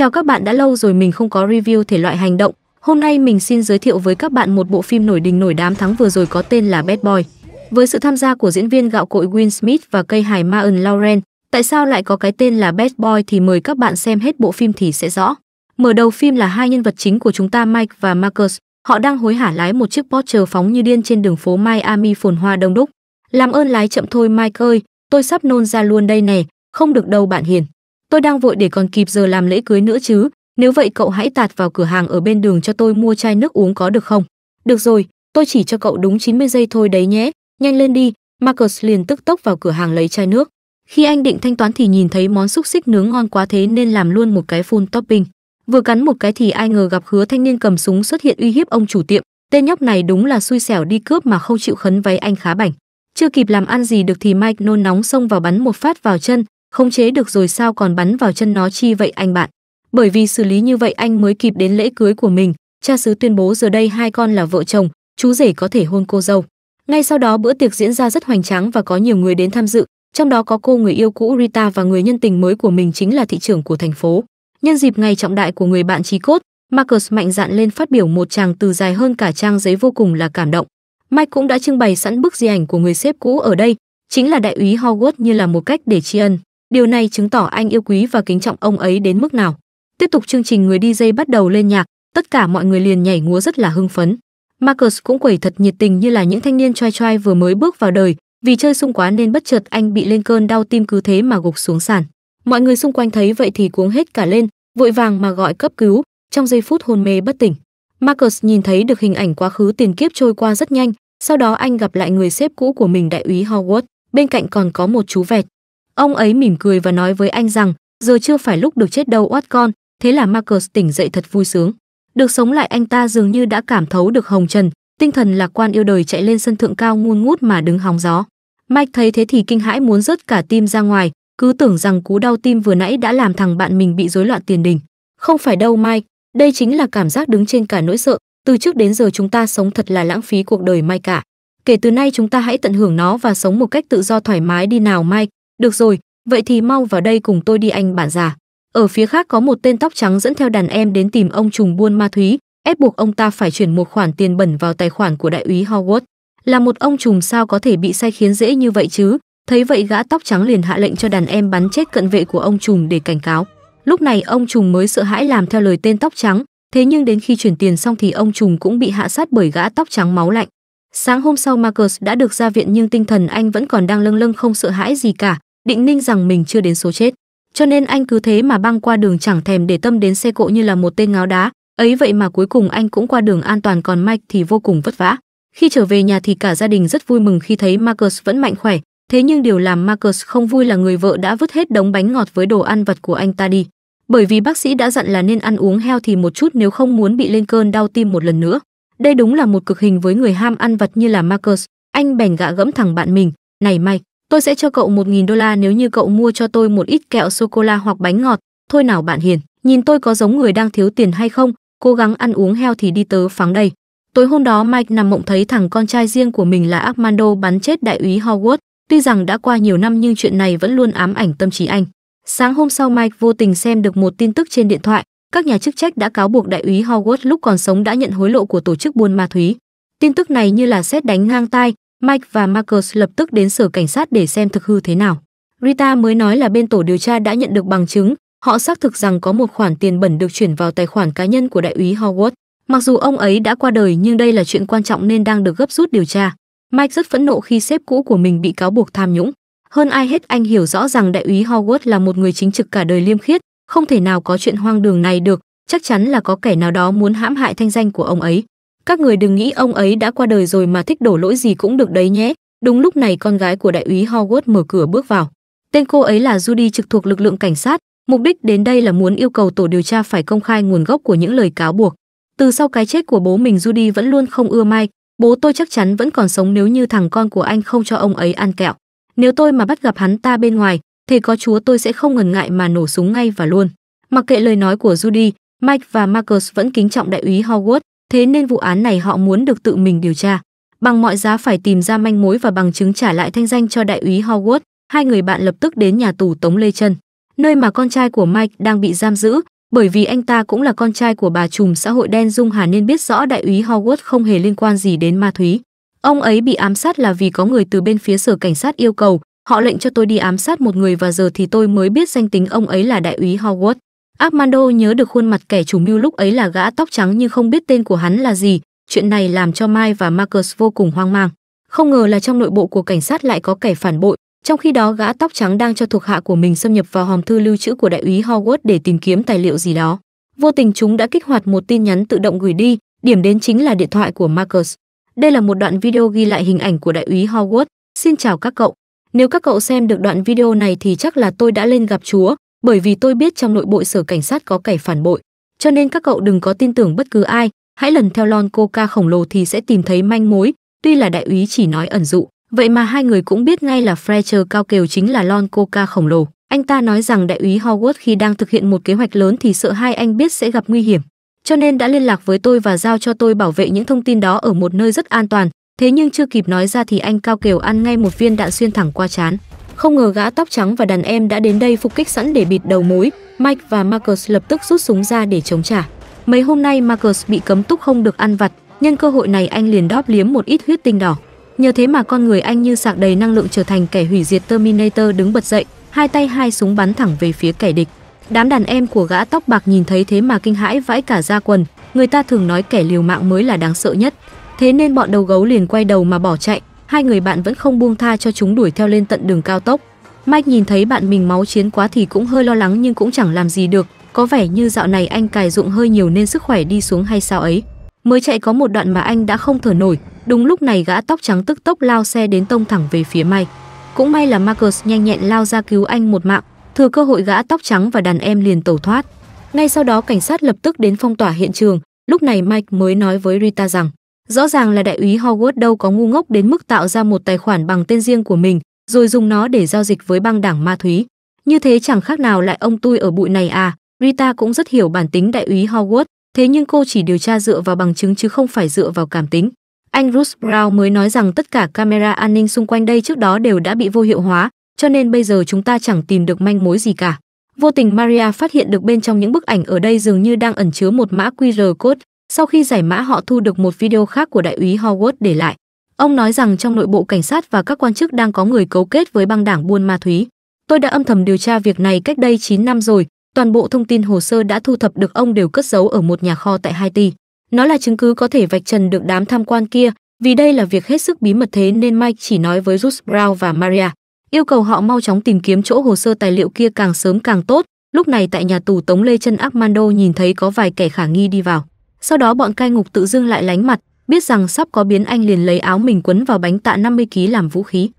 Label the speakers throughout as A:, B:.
A: Chào các bạn đã lâu rồi mình không có review thể loại hành động. Hôm nay mình xin giới thiệu với các bạn một bộ phim nổi đình nổi đám thắng vừa rồi có tên là Bad Boy. Với sự tham gia của diễn viên gạo cội Will Smith và cây hài Martin Lauren, tại sao lại có cái tên là Bad Boy thì mời các bạn xem hết bộ phim thì sẽ rõ. Mở đầu phim là hai nhân vật chính của chúng ta Mike và Marcus. Họ đang hối hả lái một chiếc Porsche phóng như điên trên đường phố Miami phồn hoa đông đúc. Làm ơn lái chậm thôi Mike ơi, tôi sắp nôn ra luôn đây nè, không được đâu bạn hiền tôi đang vội để còn kịp giờ làm lễ cưới nữa chứ nếu vậy cậu hãy tạt vào cửa hàng ở bên đường cho tôi mua chai nước uống có được không được rồi tôi chỉ cho cậu đúng 90 giây thôi đấy nhé nhanh lên đi marcus liền tức tốc vào cửa hàng lấy chai nước khi anh định thanh toán thì nhìn thấy món xúc xích nướng ngon quá thế nên làm luôn một cái full topping vừa cắn một cái thì ai ngờ gặp hứa thanh niên cầm súng xuất hiện uy hiếp ông chủ tiệm tên nhóc này đúng là xui xẻo đi cướp mà không chịu khấn váy anh khá bảnh chưa kịp làm ăn gì được thì mike nôn nóng xông vào bắn một phát vào chân không chế được rồi sao còn bắn vào chân nó chi vậy anh bạn bởi vì xử lý như vậy anh mới kịp đến lễ cưới của mình cha xứ tuyên bố giờ đây hai con là vợ chồng chú rể có thể hôn cô dâu ngay sau đó bữa tiệc diễn ra rất hoành tráng và có nhiều người đến tham dự trong đó có cô người yêu cũ rita và người nhân tình mới của mình chính là thị trưởng của thành phố nhân dịp ngày trọng đại của người bạn trí cốt marcus mạnh dạn lên phát biểu một tràng từ dài hơn cả trang giấy vô cùng là cảm động mike cũng đã trưng bày sẵn bức di ảnh của người sếp cũ ở đây chính là đại úy Hogwarts như là một cách để tri ân Điều này chứng tỏ anh yêu quý và kính trọng ông ấy đến mức nào. Tiếp tục chương trình người DJ bắt đầu lên nhạc, tất cả mọi người liền nhảy múa rất là hưng phấn. Marcus cũng quẩy thật nhiệt tình như là những thanh niên trai trai vừa mới bước vào đời, vì chơi sung quá nên bất chợt anh bị lên cơn đau tim cứ thế mà gục xuống sàn. Mọi người xung quanh thấy vậy thì cuống hết cả lên, vội vàng mà gọi cấp cứu, trong giây phút hôn mê bất tỉnh. Marcus nhìn thấy được hình ảnh quá khứ tiền kiếp trôi qua rất nhanh, sau đó anh gặp lại người sếp cũ của mình đại úy Howard, bên cạnh còn có một chú vẹt, Ông ấy mỉm cười và nói với anh rằng, giờ chưa phải lúc được chết đâu oát con, thế là Marcus tỉnh dậy thật vui sướng. Được sống lại anh ta dường như đã cảm thấu được hồng trần, tinh thần lạc quan yêu đời chạy lên sân thượng cao ngun ngút mà đứng hóng gió. Mike thấy thế thì kinh hãi muốn rớt cả tim ra ngoài, cứ tưởng rằng cú đau tim vừa nãy đã làm thằng bạn mình bị rối loạn tiền đình. Không phải đâu Mike, đây chính là cảm giác đứng trên cả nỗi sợ, từ trước đến giờ chúng ta sống thật là lãng phí cuộc đời Mike cả. Kể từ nay chúng ta hãy tận hưởng nó và sống một cách tự do thoải mái đi nào Mike, được rồi, vậy thì mau vào đây cùng tôi đi anh bản già. Ở phía khác có một tên tóc trắng dẫn theo đàn em đến tìm ông trùng buôn ma túy, ép buộc ông ta phải chuyển một khoản tiền bẩn vào tài khoản của đại úy Howard. Là một ông trùm sao có thể bị sai khiến dễ như vậy chứ? Thấy vậy gã tóc trắng liền hạ lệnh cho đàn em bắn chết cận vệ của ông trùm để cảnh cáo. Lúc này ông trùm mới sợ hãi làm theo lời tên tóc trắng, thế nhưng đến khi chuyển tiền xong thì ông trùm cũng bị hạ sát bởi gã tóc trắng máu lạnh. Sáng hôm sau Marcus đã được ra viện nhưng tinh thần anh vẫn còn đang lâng lâng không sợ hãi gì cả, định ninh rằng mình chưa đến số chết cho nên anh cứ thế mà băng qua đường chẳng thèm để tâm đến xe cộ như là một tên ngáo đá ấy vậy mà cuối cùng anh cũng qua đường an toàn còn mike thì vô cùng vất vả khi trở về nhà thì cả gia đình rất vui mừng khi thấy marcus vẫn mạnh khỏe thế nhưng điều làm marcus không vui là người vợ đã vứt hết đống bánh ngọt với đồ ăn vặt của anh ta đi bởi vì bác sĩ đã dặn là nên ăn uống heo thì một chút nếu không muốn bị lên cơn đau tim một lần nữa đây đúng là một cực hình với người ham ăn vặt như là marcus anh bèn gạ gẫm thẳng bạn mình này mike Tôi sẽ cho cậu 1.000 đô la nếu như cậu mua cho tôi một ít kẹo sô-cô-la hoặc bánh ngọt. Thôi nào bạn hiền, nhìn tôi có giống người đang thiếu tiền hay không, cố gắng ăn uống heo thì đi tớ phóng đây. Tối hôm đó Mike nằm mộng thấy thằng con trai riêng của mình là Armando bắn chết đại úy Howard. Tuy rằng đã qua nhiều năm nhưng chuyện này vẫn luôn ám ảnh tâm trí anh. Sáng hôm sau Mike vô tình xem được một tin tức trên điện thoại, các nhà chức trách đã cáo buộc đại úy Howard lúc còn sống đã nhận hối lộ của tổ chức buôn ma túy. Tin tức này như là xét đánh ngang tai, Mike và Marcus lập tức đến sở cảnh sát để xem thực hư thế nào. Rita mới nói là bên tổ điều tra đã nhận được bằng chứng, họ xác thực rằng có một khoản tiền bẩn được chuyển vào tài khoản cá nhân của đại úy Howard. Mặc dù ông ấy đã qua đời nhưng đây là chuyện quan trọng nên đang được gấp rút điều tra. Mike rất phẫn nộ khi sếp cũ của mình bị cáo buộc tham nhũng. Hơn ai hết anh hiểu rõ rằng đại úy Howard là một người chính trực cả đời liêm khiết, không thể nào có chuyện hoang đường này được, chắc chắn là có kẻ nào đó muốn hãm hại thanh danh của ông ấy các người đừng nghĩ ông ấy đã qua đời rồi mà thích đổ lỗi gì cũng được đấy nhé đúng lúc này con gái của đại úy howard mở cửa bước vào tên cô ấy là judy trực thuộc lực lượng cảnh sát mục đích đến đây là muốn yêu cầu tổ điều tra phải công khai nguồn gốc của những lời cáo buộc từ sau cái chết của bố mình judy vẫn luôn không ưa Mai. bố tôi chắc chắn vẫn còn sống nếu như thằng con của anh không cho ông ấy ăn kẹo nếu tôi mà bắt gặp hắn ta bên ngoài thì có chúa tôi sẽ không ngần ngại mà nổ súng ngay và luôn mặc kệ lời nói của judy mike và marcus vẫn kính trọng đại úy howard thế nên vụ án này họ muốn được tự mình điều tra. Bằng mọi giá phải tìm ra manh mối và bằng chứng trả lại thanh danh cho đại úy Howard, hai người bạn lập tức đến nhà tù Tống Lê Trân, nơi mà con trai của Mike đang bị giam giữ, bởi vì anh ta cũng là con trai của bà trùm xã hội đen Dung Hà nên biết rõ đại úy Howard không hề liên quan gì đến ma túy. Ông ấy bị ám sát là vì có người từ bên phía sở cảnh sát yêu cầu, họ lệnh cho tôi đi ám sát một người và giờ thì tôi mới biết danh tính ông ấy là đại úy Howard. Armando nhớ được khuôn mặt kẻ chủ mưu lúc ấy là gã tóc trắng nhưng không biết tên của hắn là gì, chuyện này làm cho Mai và Marcus vô cùng hoang mang. Không ngờ là trong nội bộ của cảnh sát lại có kẻ phản bội, trong khi đó gã tóc trắng đang cho thuộc hạ của mình xâm nhập vào hòm thư lưu trữ của đại úy Howard để tìm kiếm tài liệu gì đó. Vô tình chúng đã kích hoạt một tin nhắn tự động gửi đi, điểm đến chính là điện thoại của Marcus. Đây là một đoạn video ghi lại hình ảnh của đại úy Howard. Xin chào các cậu. Nếu các cậu xem được đoạn video này thì chắc là tôi đã lên gặp Chúa, bởi vì tôi biết trong nội bộ sở cảnh sát có kẻ phản bội, cho nên các cậu đừng có tin tưởng bất cứ ai, hãy lần theo lon coca khổng lồ thì sẽ tìm thấy manh mối, tuy là đại úy chỉ nói ẩn dụ, vậy mà hai người cũng biết ngay là Fletcher cao kiều chính là lon coca khổng lồ. Anh ta nói rằng đại úy Howard khi đang thực hiện một kế hoạch lớn thì sợ hai anh biết sẽ gặp nguy hiểm, cho nên đã liên lạc với tôi và giao cho tôi bảo vệ những thông tin đó ở một nơi rất an toàn. Thế nhưng chưa kịp nói ra thì anh Cao Kiều ăn ngay một viên đạn xuyên thẳng qua chán. Không ngờ gã tóc trắng và đàn em đã đến đây phục kích sẵn để bịt đầu mối. Mike và Marcus lập tức rút súng ra để chống trả. Mấy hôm nay Marcus bị cấm túc không được ăn vặt, nhân cơ hội này anh liền đóp liếm một ít huyết tinh đỏ. Nhờ thế mà con người anh như sạc đầy năng lượng trở thành kẻ hủy diệt Terminator đứng bật dậy, hai tay hai súng bắn thẳng về phía kẻ địch. Đám đàn em của gã tóc bạc nhìn thấy thế mà kinh hãi vãi cả ra quần, người ta thường nói kẻ liều mạng mới là đáng sợ nhất. Thế nên bọn đầu gấu liền quay đầu mà bỏ chạy, hai người bạn vẫn không buông tha cho chúng đuổi theo lên tận đường cao tốc. Mike nhìn thấy bạn mình máu chiến quá thì cũng hơi lo lắng nhưng cũng chẳng làm gì được, có vẻ như dạo này anh cài dụng hơi nhiều nên sức khỏe đi xuống hay sao ấy. Mới chạy có một đoạn mà anh đã không thở nổi, đúng lúc này gã tóc trắng tức tốc lao xe đến tông thẳng về phía Mike. Cũng may là Marcus nhanh nhẹn lao ra cứu anh một mạng, thừa cơ hội gã tóc trắng và đàn em liền tẩu thoát. Ngay sau đó cảnh sát lập tức đến phong tỏa hiện trường, lúc này Mike mới nói với Rita rằng Rõ ràng là đại úy Howard đâu có ngu ngốc đến mức tạo ra một tài khoản bằng tên riêng của mình, rồi dùng nó để giao dịch với băng đảng ma thúy. Như thế chẳng khác nào lại ông tôi ở bụi này à, Rita cũng rất hiểu bản tính đại úy Howard, thế nhưng cô chỉ điều tra dựa vào bằng chứng chứ không phải dựa vào cảm tính. Anh Bruce Brown mới nói rằng tất cả camera an ninh xung quanh đây trước đó đều đã bị vô hiệu hóa, cho nên bây giờ chúng ta chẳng tìm được manh mối gì cả. Vô tình Maria phát hiện được bên trong những bức ảnh ở đây dường như đang ẩn chứa một mã QR code, sau khi giải mã họ thu được một video khác của đại úy Howard để lại. Ông nói rằng trong nội bộ cảnh sát và các quan chức đang có người cấu kết với băng đảng buôn ma túy. Tôi đã âm thầm điều tra việc này cách đây 9 năm rồi, toàn bộ thông tin hồ sơ đã thu thập được ông đều cất giấu ở một nhà kho tại Haiti. Nó là chứng cứ có thể vạch trần được đám tham quan kia, vì đây là việc hết sức bí mật thế nên Mike chỉ nói với Ruth Brown và Maria, yêu cầu họ mau chóng tìm kiếm chỗ hồ sơ tài liệu kia càng sớm càng tốt. Lúc này tại nhà tù Tống Lê Chân Armando nhìn thấy có vài kẻ khả nghi đi vào sau đó bọn cai ngục tự dưng lại lánh mặt biết rằng sắp có biến anh liền lấy áo mình quấn vào bánh tạ 50 kg làm vũ khí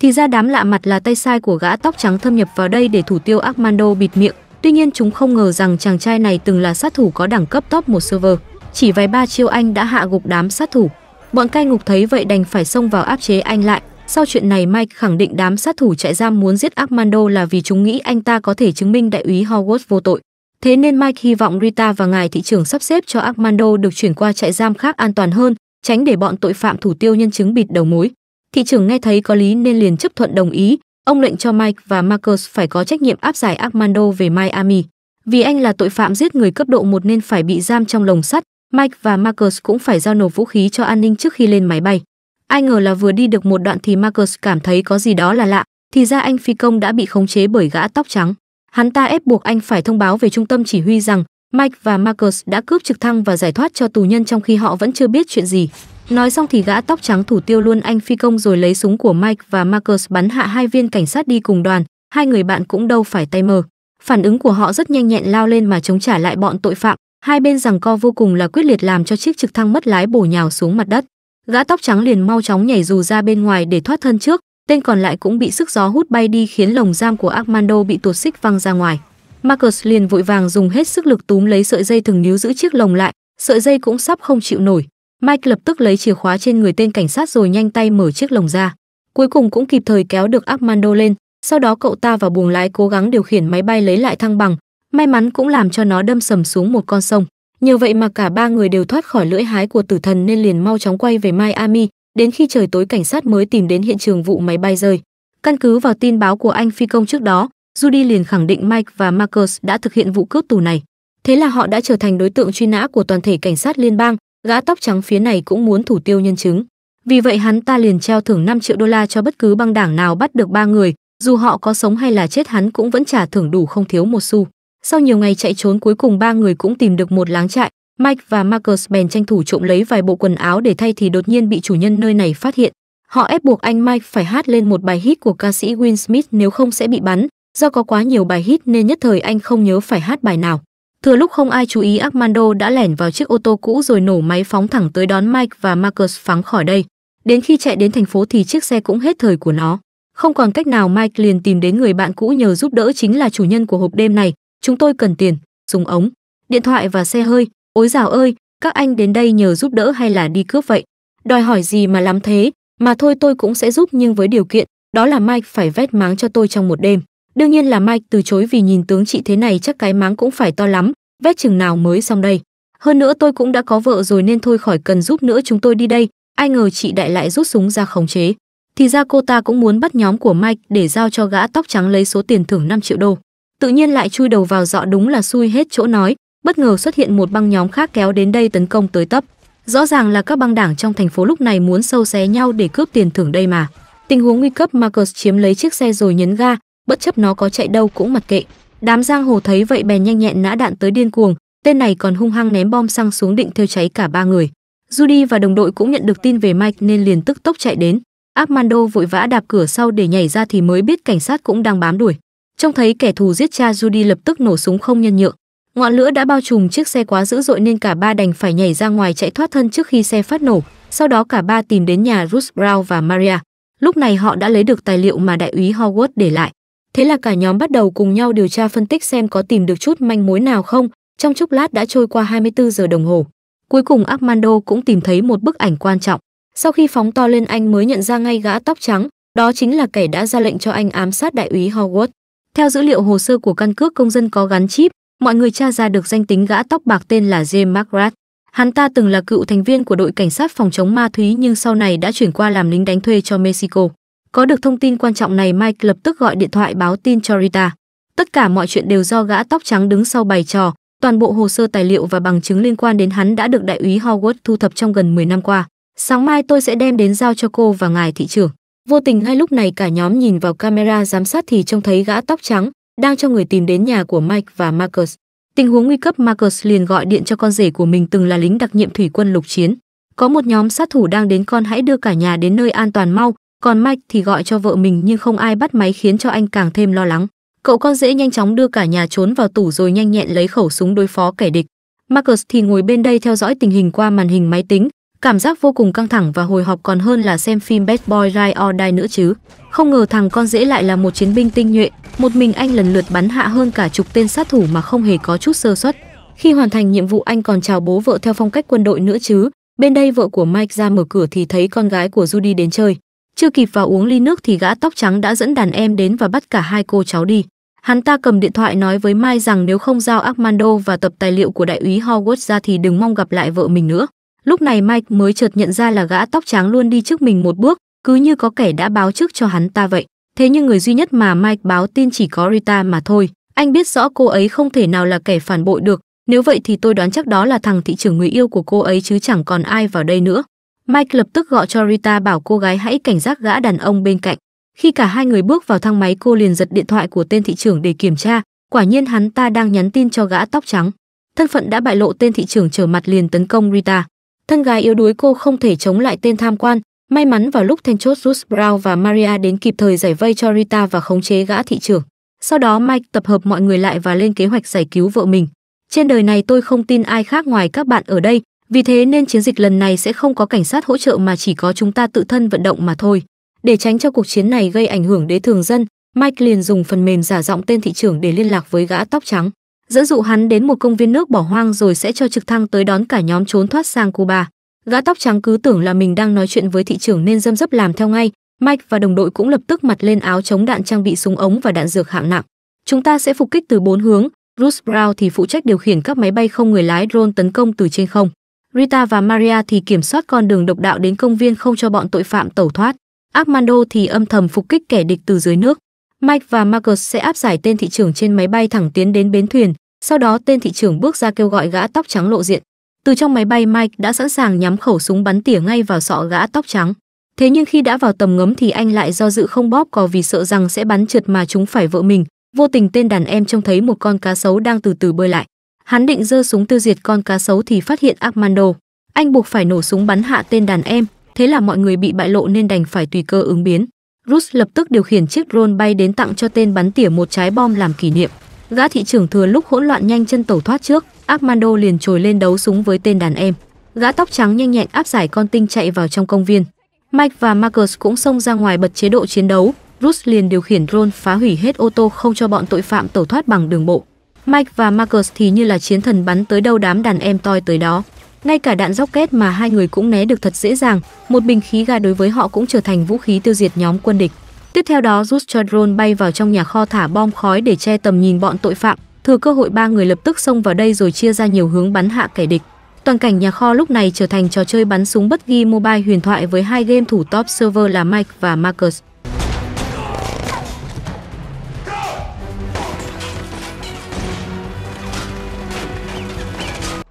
A: thì ra đám lạ mặt là tay sai của gã tóc trắng thâm nhập vào đây để thủ tiêu Armando bịt miệng tuy nhiên chúng không ngờ rằng chàng trai này từng là sát thủ có đẳng cấp top một server chỉ vài ba chiêu anh đã hạ gục đám sát thủ bọn cai ngục thấy vậy đành phải xông vào áp chế anh lại sau chuyện này Mike khẳng định đám sát thủ trại giam muốn giết Armando là vì chúng nghĩ anh ta có thể chứng minh đại úy Hogwarts vô tội. Thế nên Mike hy vọng Rita và ngài thị trưởng sắp xếp cho Armando được chuyển qua trại giam khác an toàn hơn, tránh để bọn tội phạm thủ tiêu nhân chứng bịt đầu mối. Thị trưởng nghe thấy có lý nên liền chấp thuận đồng ý, ông lệnh cho Mike và Marcus phải có trách nhiệm áp giải Armando về Miami. Vì anh là tội phạm giết người cấp độ 1 nên phải bị giam trong lồng sắt, Mike và Marcus cũng phải giao nộp vũ khí cho an ninh trước khi lên máy bay. Ai ngờ là vừa đi được một đoạn thì Marcus cảm thấy có gì đó là lạ, thì ra anh phi công đã bị khống chế bởi gã tóc trắng. Hắn ta ép buộc anh phải thông báo về trung tâm chỉ huy rằng Mike và Marcus đã cướp trực thăng và giải thoát cho tù nhân trong khi họ vẫn chưa biết chuyện gì. Nói xong thì gã tóc trắng thủ tiêu luôn anh phi công rồi lấy súng của Mike và Marcus bắn hạ hai viên cảnh sát đi cùng đoàn, hai người bạn cũng đâu phải tay mờ. Phản ứng của họ rất nhanh nhẹn lao lên mà chống trả lại bọn tội phạm, hai bên rằng co vô cùng là quyết liệt làm cho chiếc trực thăng mất lái bổ nhào xuống mặt đất. Gã tóc trắng liền mau chóng nhảy dù ra bên ngoài để thoát thân trước, Tên còn lại cũng bị sức gió hút bay đi khiến lồng giam của Armando bị tuột xích văng ra ngoài. Marcus liền vội vàng dùng hết sức lực túm lấy sợi dây thừng níu giữ chiếc lồng lại, sợi dây cũng sắp không chịu nổi. Mike lập tức lấy chìa khóa trên người tên cảnh sát rồi nhanh tay mở chiếc lồng ra. Cuối cùng cũng kịp thời kéo được Armando lên, sau đó cậu ta vào buồng lái cố gắng điều khiển máy bay lấy lại thăng bằng, may mắn cũng làm cho nó đâm sầm xuống một con sông. Nhờ vậy mà cả ba người đều thoát khỏi lưỡi hái của tử thần nên liền mau chóng quay về Miami, đến khi trời tối cảnh sát mới tìm đến hiện trường vụ máy bay rơi. Căn cứ vào tin báo của anh phi công trước đó, Judy liền khẳng định Mike và Marcus đã thực hiện vụ cướp tù này. Thế là họ đã trở thành đối tượng truy nã của toàn thể cảnh sát liên bang, gã tóc trắng phía này cũng muốn thủ tiêu nhân chứng. Vì vậy hắn ta liền treo thưởng 5 triệu đô la cho bất cứ băng đảng nào bắt được ba người, dù họ có sống hay là chết hắn cũng vẫn trả thưởng đủ không thiếu một xu. Sau nhiều ngày chạy trốn cuối cùng ba người cũng tìm được một láng trại, Mike và Marcus bèn tranh thủ trộm lấy vài bộ quần áo để thay thì đột nhiên bị chủ nhân nơi này phát hiện. Họ ép buộc anh Mike phải hát lên một bài hit của ca sĩ Will Smith nếu không sẽ bị bắn. Do có quá nhiều bài hit nên nhất thời anh không nhớ phải hát bài nào. Thừa lúc không ai chú ý Armando đã lẻn vào chiếc ô tô cũ rồi nổ máy phóng thẳng tới đón Mike và Marcus phóng khỏi đây. Đến khi chạy đến thành phố thì chiếc xe cũng hết thời của nó. Không còn cách nào Mike liền tìm đến người bạn cũ nhờ giúp đỡ chính là chủ nhân của hộp đêm này. Chúng tôi cần tiền, dùng ống, điện thoại và xe hơi. Ôi dào ơi, các anh đến đây nhờ giúp đỡ hay là đi cướp vậy? Đòi hỏi gì mà lắm thế, mà thôi tôi cũng sẽ giúp nhưng với điều kiện, đó là Mike phải vét máng cho tôi trong một đêm. Đương nhiên là Mike từ chối vì nhìn tướng chị thế này chắc cái máng cũng phải to lắm, vét chừng nào mới xong đây. Hơn nữa tôi cũng đã có vợ rồi nên thôi khỏi cần giúp nữa chúng tôi đi đây, ai ngờ chị đại lại rút súng ra khống chế. Thì ra cô ta cũng muốn bắt nhóm của Mike để giao cho gã tóc trắng lấy số tiền thưởng 5 triệu đô. Tự nhiên lại chui đầu vào dọ đúng là xui hết chỗ nói, bất ngờ xuất hiện một băng nhóm khác kéo đến đây tấn công tới tấp rõ ràng là các băng đảng trong thành phố lúc này muốn sâu xé nhau để cướp tiền thưởng đây mà tình huống nguy cấp marcus chiếm lấy chiếc xe rồi nhấn ga bất chấp nó có chạy đâu cũng mặc kệ đám giang hồ thấy vậy bèn nhanh nhẹn nã đạn tới điên cuồng tên này còn hung hăng ném bom xăng xuống định thiêu cháy cả ba người judy và đồng đội cũng nhận được tin về mike nên liền tức tốc chạy đến armando vội vã đạp cửa sau để nhảy ra thì mới biết cảnh sát cũng đang bám đuổi trông thấy kẻ thù giết cha judy lập tức nổ súng không nhân nhượng Ngọn lửa đã bao trùm chiếc xe quá dữ dội nên cả ba đành phải nhảy ra ngoài chạy thoát thân trước khi xe phát nổ. Sau đó cả ba tìm đến nhà Ruth Brown và Maria. Lúc này họ đã lấy được tài liệu mà đại úy Howard để lại. Thế là cả nhóm bắt đầu cùng nhau điều tra phân tích xem có tìm được chút manh mối nào không. Trong chốc lát đã trôi qua 24 giờ đồng hồ. Cuối cùng Armando cũng tìm thấy một bức ảnh quan trọng. Sau khi phóng to lên anh mới nhận ra ngay gã tóc trắng, đó chính là kẻ đã ra lệnh cho anh ám sát đại úy Howard. Theo dữ liệu hồ sơ của căn cước công dân có gắn chip, mọi người tra ra được danh tính gã tóc bạc tên là James McGrath. Hắn ta từng là cựu thành viên của đội cảnh sát phòng chống ma túy nhưng sau này đã chuyển qua làm lính đánh thuê cho Mexico. Có được thông tin quan trọng này Mike lập tức gọi điện thoại báo tin cho Rita. Tất cả mọi chuyện đều do gã tóc trắng đứng sau bày trò, toàn bộ hồ sơ tài liệu và bằng chứng liên quan đến hắn đã được đại úy Howard thu thập trong gần 10 năm qua. Sáng mai tôi sẽ đem đến giao cho cô và ngài thị trưởng. Vô tình ngay lúc này cả nhóm nhìn vào camera giám sát thì trông thấy gã tóc trắng, đang cho người tìm đến nhà của Mike và Marcus. Tình huống nguy cấp Marcus liền gọi điện cho con rể của mình từng là lính đặc nhiệm thủy quân lục chiến. Có một nhóm sát thủ đang đến con hãy đưa cả nhà đến nơi an toàn mau, còn Mike thì gọi cho vợ mình nhưng không ai bắt máy khiến cho anh càng thêm lo lắng. Cậu con rể nhanh chóng đưa cả nhà trốn vào tủ rồi nhanh nhẹn lấy khẩu súng đối phó kẻ địch. Marcus thì ngồi bên đây theo dõi tình hình qua màn hình máy tính, cảm giác vô cùng căng thẳng và hồi hộp còn hơn là xem phim Bad Boy Ride or Die nữa chứ. Không ngờ thằng con dễ lại là một chiến binh tinh nhuệ, một mình anh lần lượt bắn hạ hơn cả chục tên sát thủ mà không hề có chút sơ suất. Khi hoàn thành nhiệm vụ anh còn chào bố vợ theo phong cách quân đội nữa chứ. Bên đây vợ của Mike ra mở cửa thì thấy con gái của Judy đến chơi. Chưa kịp vào uống ly nước thì gã tóc trắng đã dẫn đàn em đến và bắt cả hai cô cháu đi. Hắn ta cầm điện thoại nói với Mai rằng nếu không giao Armando và tập tài liệu của đại úy Hogwarts ra thì đừng mong gặp lại vợ mình nữa. Lúc này Mike mới chợt nhận ra là gã tóc trắng luôn đi trước mình một bước, cứ như có kẻ đã báo trước cho hắn ta vậy. Thế nhưng người duy nhất mà Mike báo tin chỉ có Rita mà thôi. Anh biết rõ cô ấy không thể nào là kẻ phản bội được, nếu vậy thì tôi đoán chắc đó là thằng thị trưởng người yêu của cô ấy chứ chẳng còn ai vào đây nữa. Mike lập tức gọi cho Rita bảo cô gái hãy cảnh giác gã đàn ông bên cạnh. Khi cả hai người bước vào thang máy cô liền giật điện thoại của tên thị trưởng để kiểm tra, quả nhiên hắn ta đang nhắn tin cho gã tóc trắng. Thân phận đã bại lộ tên thị trưởng trở mặt liền tấn công Rita thân gái yếu đuối cô không thể chống lại tên tham quan. May mắn vào lúc then chốt Ruth Brown và Maria đến kịp thời giải vây cho Rita và khống chế gã thị trưởng. Sau đó Mike tập hợp mọi người lại và lên kế hoạch giải cứu vợ mình. Trên đời này tôi không tin ai khác ngoài các bạn ở đây, vì thế nên chiến dịch lần này sẽ không có cảnh sát hỗ trợ mà chỉ có chúng ta tự thân vận động mà thôi. Để tránh cho cuộc chiến này gây ảnh hưởng đến thường dân, Mike liền dùng phần mềm giả giọng tên thị trưởng để liên lạc với gã tóc trắng dẫn dụ hắn đến một công viên nước bỏ hoang rồi sẽ cho trực thăng tới đón cả nhóm trốn thoát sang Cuba. Gã tóc trắng cứ tưởng là mình đang nói chuyện với thị trưởng nên dâm dấp làm theo ngay, Mike và đồng đội cũng lập tức mặt lên áo chống đạn trang bị súng ống và đạn dược hạng nặng. Chúng ta sẽ phục kích từ bốn hướng, Bruce Brown thì phụ trách điều khiển các máy bay không người lái drone tấn công từ trên không. Rita và Maria thì kiểm soát con đường độc đạo đến công viên không cho bọn tội phạm tẩu thoát. Armando thì âm thầm phục kích kẻ địch từ dưới nước. Mike và Marcus sẽ áp giải tên thị trưởng trên máy bay thẳng tiến đến bến thuyền, sau đó tên thị trưởng bước ra kêu gọi gã tóc trắng lộ diện. Từ trong máy bay Mike đã sẵn sàng nhắm khẩu súng bắn tỉa ngay vào sọ gã tóc trắng. Thế nhưng khi đã vào tầm ngấm thì anh lại do dự không bóp cò vì sợ rằng sẽ bắn trượt mà chúng phải vợ mình. Vô tình tên đàn em trông thấy một con cá sấu đang từ từ bơi lại. Hắn định giơ súng tiêu diệt con cá sấu thì phát hiện Armando. Anh buộc phải nổ súng bắn hạ tên đàn em, thế là mọi người bị bại lộ nên đành phải tùy cơ ứng biến. Rus lập tức điều khiển chiếc drone bay đến tặng cho tên bắn tỉa một trái bom làm kỷ niệm. Gã thị trưởng thừa lúc hỗn loạn nhanh chân tẩu thoát trước, Armando liền trồi lên đấu súng với tên đàn em. Gã tóc trắng nhanh nhẹn áp giải con tinh chạy vào trong công viên. Mike và Marcus cũng xông ra ngoài bật chế độ chiến đấu. Rus liền điều khiển drone phá hủy hết ô tô không cho bọn tội phạm tẩu thoát bằng đường bộ. Mike và Marcus thì như là chiến thần bắn tới đâu đám đàn em toi tới đó. Ngay cả đạn rocket mà hai người cũng né được thật dễ dàng, một bình khí ga đối với họ cũng trở thành vũ khí tiêu diệt nhóm quân địch. Tiếp theo đó, rút cho drone bay vào trong nhà kho thả bom khói để che tầm nhìn bọn tội phạm, thừa cơ hội ba người lập tức xông vào đây rồi chia ra nhiều hướng bắn hạ kẻ địch. Toàn cảnh nhà kho lúc này trở thành trò chơi bắn súng bất ghi mobile huyền thoại với hai game thủ top server là Mike và Marcus.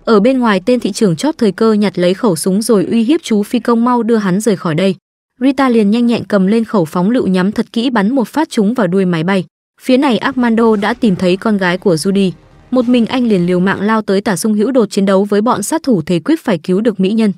A: Ở bên ngoài tên thị trưởng chót thời cơ nhặt lấy khẩu súng rồi uy hiếp chú phi công mau đưa hắn rời khỏi đây. Rita liền nhanh nhẹn cầm lên khẩu phóng lựu nhắm thật kỹ bắn một phát trúng vào đuôi máy bay. Phía này Armando đã tìm thấy con gái của Judy. Một mình anh liền liều mạng lao tới tả sung hữu đột chiến đấu với bọn sát thủ thế quyết phải cứu được mỹ nhân.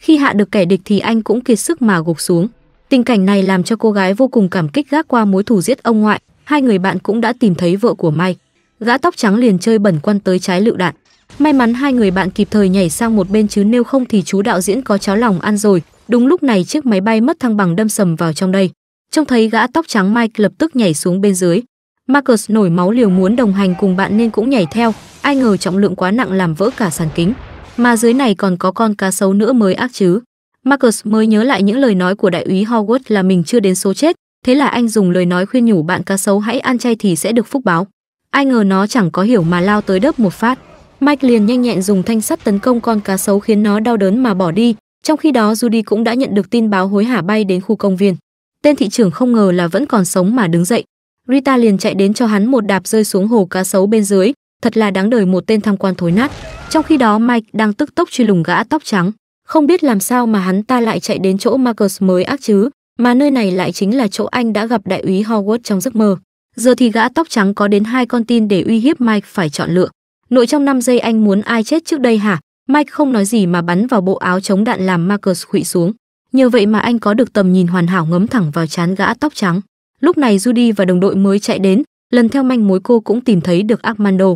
A: Khi hạ được kẻ địch thì anh cũng kiệt sức mà gục xuống. Tình cảnh này làm cho cô gái vô cùng cảm kích gác qua mối thù giết ông ngoại, hai người bạn cũng đã tìm thấy vợ của Mike. Gã tóc trắng liền chơi bẩn quan tới trái lựu đạn. May mắn hai người bạn kịp thời nhảy sang một bên chứ nếu không thì chú đạo diễn có cháo lòng ăn rồi. Đúng lúc này chiếc máy bay mất thăng bằng đâm sầm vào trong đây. Trông thấy gã tóc trắng Mike lập tức nhảy xuống bên dưới. Marcus nổi máu liều muốn đồng hành cùng bạn nên cũng nhảy theo, ai ngờ trọng lượng quá nặng làm vỡ cả sàn kính. Mà dưới này còn có con cá sấu nữa mới ác chứ. Marcus mới nhớ lại những lời nói của đại úy Howard là mình chưa đến số chết, thế là anh dùng lời nói khuyên nhủ bạn cá sấu hãy ăn chay thì sẽ được phúc báo ai ngờ nó chẳng có hiểu mà lao tới đớp một phát mike liền nhanh nhẹn dùng thanh sắt tấn công con cá sấu khiến nó đau đớn mà bỏ đi trong khi đó judy cũng đã nhận được tin báo hối hả bay đến khu công viên tên thị trưởng không ngờ là vẫn còn sống mà đứng dậy rita liền chạy đến cho hắn một đạp rơi xuống hồ cá sấu bên dưới thật là đáng đời một tên tham quan thối nát trong khi đó mike đang tức tốc truy lùng gã tóc trắng không biết làm sao mà hắn ta lại chạy đến chỗ marcus mới ác chứ mà nơi này lại chính là chỗ anh đã gặp đại úy Howard trong giấc mơ. Giờ thì gã tóc trắng có đến hai con tin để uy hiếp Mike phải chọn lựa. Nội trong 5 giây anh muốn ai chết trước đây hả? Mike không nói gì mà bắn vào bộ áo chống đạn làm Marcus khụy xuống. Nhờ vậy mà anh có được tầm nhìn hoàn hảo ngấm thẳng vào trán gã tóc trắng. Lúc này Judy và đồng đội mới chạy đến, lần theo manh mối cô cũng tìm thấy được Armando.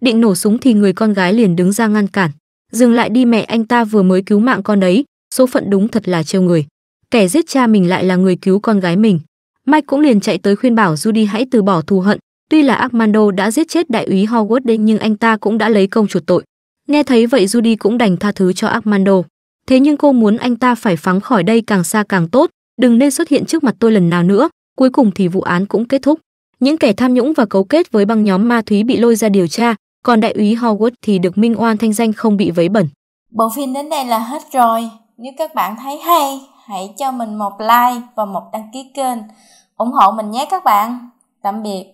A: Định nổ súng thì người con gái liền đứng ra ngăn cản. Dừng lại đi mẹ anh ta vừa mới cứu mạng con đấy, số phận đúng thật là trêu người kẻ giết cha mình lại là người cứu con gái mình. Mike cũng liền chạy tới khuyên bảo Judy hãy từ bỏ thù hận, tuy là Armando đã giết chết đại úy Howard đấy nhưng anh ta cũng đã lấy công chuộc tội. Nghe thấy vậy Judy cũng đành tha thứ cho Armando. Thế nhưng cô muốn anh ta phải phóng khỏi đây càng xa càng tốt, đừng nên xuất hiện trước mặt tôi lần nào nữa, cuối cùng thì vụ án cũng kết thúc. Những kẻ tham nhũng và cấu kết với băng nhóm ma túy bị lôi ra điều tra, còn đại úy Howard thì được minh oan thanh danh không bị vấy bẩn. Bộ phim đến đây là hết rồi. Nếu các bạn thấy hay hãy cho mình một like và một đăng ký kênh ủng hộ mình nhé các bạn tạm biệt